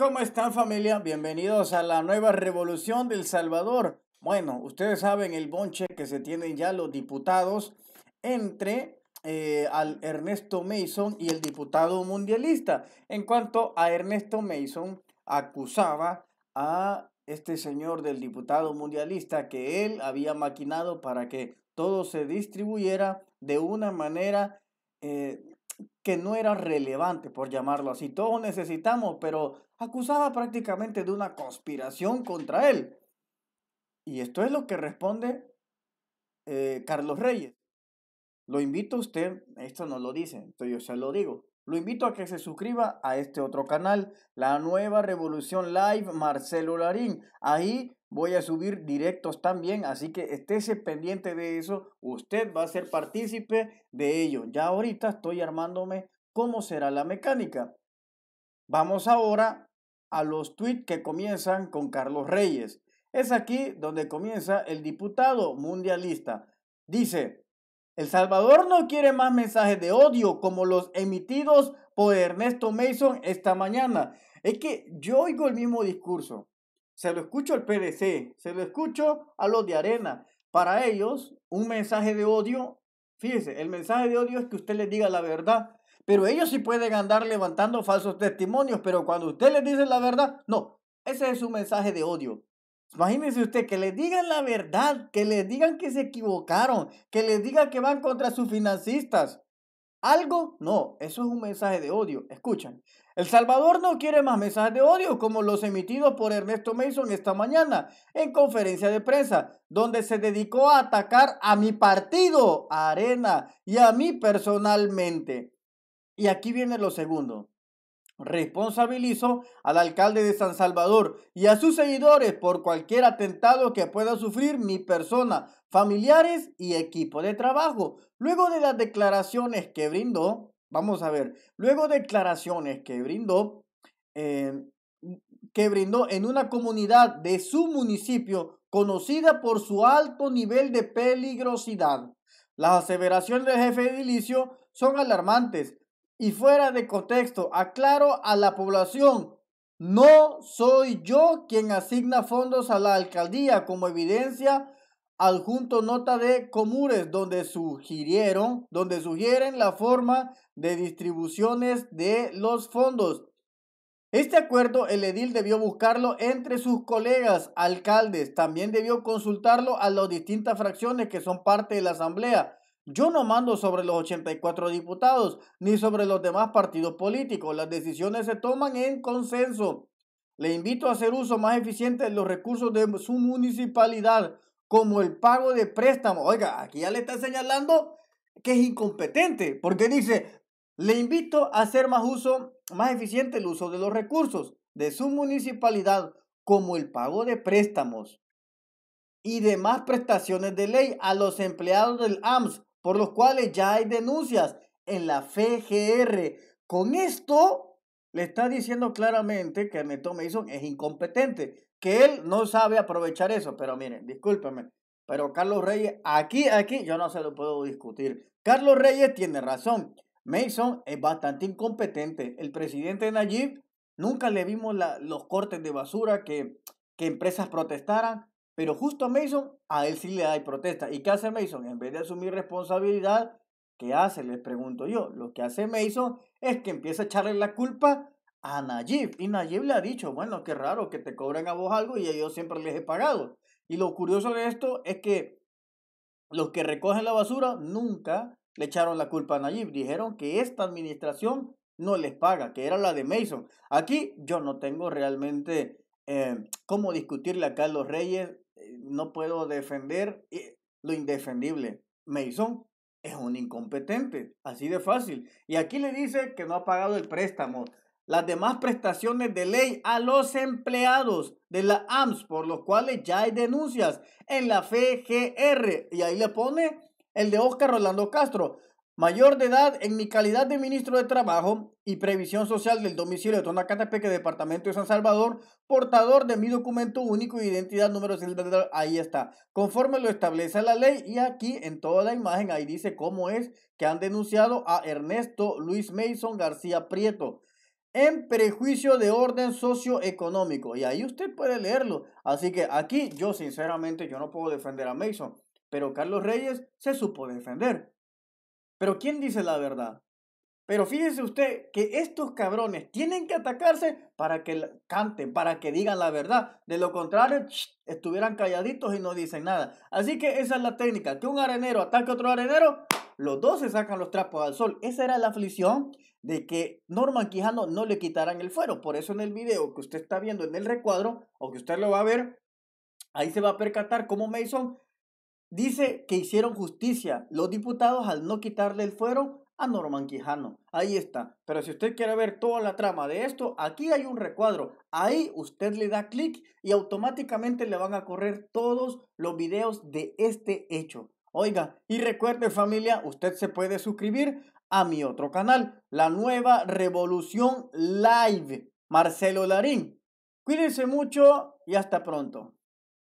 ¿Cómo están familia? Bienvenidos a la nueva revolución del Salvador. Bueno, ustedes saben el bonche que se tienen ya los diputados entre eh, al Ernesto Mason y el diputado mundialista. En cuanto a Ernesto Mason, acusaba a este señor del diputado mundialista que él había maquinado para que todo se distribuyera de una manera eh, que no era relevante, por llamarlo así. Todos necesitamos, pero acusaba prácticamente de una conspiración contra él. Y esto es lo que responde eh, Carlos Reyes. Lo invito a usted, esto no lo dice, esto yo se lo digo. Lo invito a que se suscriba a este otro canal, La Nueva Revolución Live Marcelo Larín. Ahí voy a subir directos también, así que estése pendiente de eso, usted va a ser partícipe de ello. Ya ahorita estoy armándome cómo será la mecánica. Vamos ahora a los tweets que comienzan con Carlos Reyes. Es aquí donde comienza el diputado mundialista. Dice, El Salvador no quiere más mensajes de odio como los emitidos por Ernesto Mason esta mañana. Es que yo oigo el mismo discurso se lo escucho al PDC, se lo escucho a los de arena. Para ellos, un mensaje de odio, fíjese, el mensaje de odio es que usted les diga la verdad, pero ellos sí pueden andar levantando falsos testimonios, pero cuando usted les dice la verdad, no, ese es un mensaje de odio. Imagínese usted que le digan la verdad, que le digan que se equivocaron, que les digan que van contra sus financistas. ¿Algo? No, eso es un mensaje de odio. Escuchan. El Salvador no quiere más mensajes de odio como los emitidos por Ernesto Mason esta mañana en conferencia de prensa, donde se dedicó a atacar a mi partido, a Arena, y a mí personalmente. Y aquí viene lo segundo responsabilizo al alcalde de San Salvador y a sus seguidores por cualquier atentado que pueda sufrir mi persona, familiares y equipo de trabajo. Luego de las declaraciones que brindó, vamos a ver, luego declaraciones que brindó, eh, que brindó en una comunidad de su municipio conocida por su alto nivel de peligrosidad. Las aseveraciones del jefe edilicio son alarmantes, y fuera de contexto. Aclaro a la población, no soy yo quien asigna fondos a la alcaldía, como evidencia al junto nota de Comures, donde sugirieron, donde sugieren la forma de distribuciones de los fondos. Este acuerdo el edil debió buscarlo entre sus colegas alcaldes, también debió consultarlo a las distintas fracciones que son parte de la asamblea. Yo no mando sobre los 84 diputados ni sobre los demás partidos políticos. Las decisiones se toman en consenso. Le invito a hacer uso más eficiente de los recursos de su municipalidad, como el pago de préstamos. Oiga, aquí ya le está señalando que es incompetente, porque dice, le invito a hacer más uso, más eficiente el uso de los recursos de su municipalidad, como el pago de préstamos y demás prestaciones de ley a los empleados del AMS por los cuales ya hay denuncias en la FGR. Con esto le está diciendo claramente que Neto Mason es incompetente, que él no sabe aprovechar eso. Pero miren, discúlpenme, pero Carlos Reyes, aquí, aquí, yo no se lo puedo discutir. Carlos Reyes tiene razón. Mason es bastante incompetente. El presidente Nayib nunca le vimos los cortes de basura que, que empresas protestaran. Pero justo a Mason, a él sí le da y protesta. ¿Y qué hace Mason? En vez de asumir responsabilidad, ¿qué hace? Les pregunto yo. Lo que hace Mason es que empieza a echarle la culpa a Nayib. Y Nayib le ha dicho, bueno, qué raro que te cobren a vos algo y a ellos siempre les he pagado. Y lo curioso de esto es que los que recogen la basura nunca le echaron la culpa a Nayib. Dijeron que esta administración no les paga, que era la de Mason. Aquí yo no tengo realmente Em, cómo discutirle a Carlos Reyes, eh, no puedo defender eh, lo indefendible. Mason es un incompetente, así de fácil. Y aquí le dice que no ha pagado el préstamo. Las demás prestaciones de ley a los empleados de la AMS, por los cuales ya hay denuncias en la FGR. Y ahí le pone el de Oscar Rolando Castro mayor de edad en mi calidad de ministro de Trabajo y Previsión Social del domicilio de Tonacatepeque, Departamento de San Salvador, portador de mi documento único de identidad número... Ahí está. Conforme lo establece la ley y aquí en toda la imagen ahí dice cómo es que han denunciado a Ernesto Luis Mason García Prieto en prejuicio de orden socioeconómico. Y ahí usted puede leerlo. Así que aquí yo sinceramente yo no puedo defender a Mason, pero Carlos Reyes se supo defender. Pero ¿quién dice la verdad? Pero fíjese usted que estos cabrones tienen que atacarse para que canten, para que digan la verdad. De lo contrario, estuvieran calladitos y no dicen nada. Así que esa es la técnica, que un arenero ataque a otro arenero, los dos se sacan los trapos al sol. Esa era la aflicción de que Norman Quijano no le quitaran el fuero. Por eso en el video que usted está viendo en el recuadro, o que usted lo va a ver, ahí se va a percatar cómo Mason Dice que hicieron justicia los diputados al no quitarle el fuero a Norman Quijano. Ahí está. Pero si usted quiere ver toda la trama de esto, aquí hay un recuadro. Ahí usted le da clic y automáticamente le van a correr todos los videos de este hecho. Oiga, y recuerde familia, usted se puede suscribir a mi otro canal, la nueva revolución live. Marcelo Larín. Cuídense mucho y hasta pronto.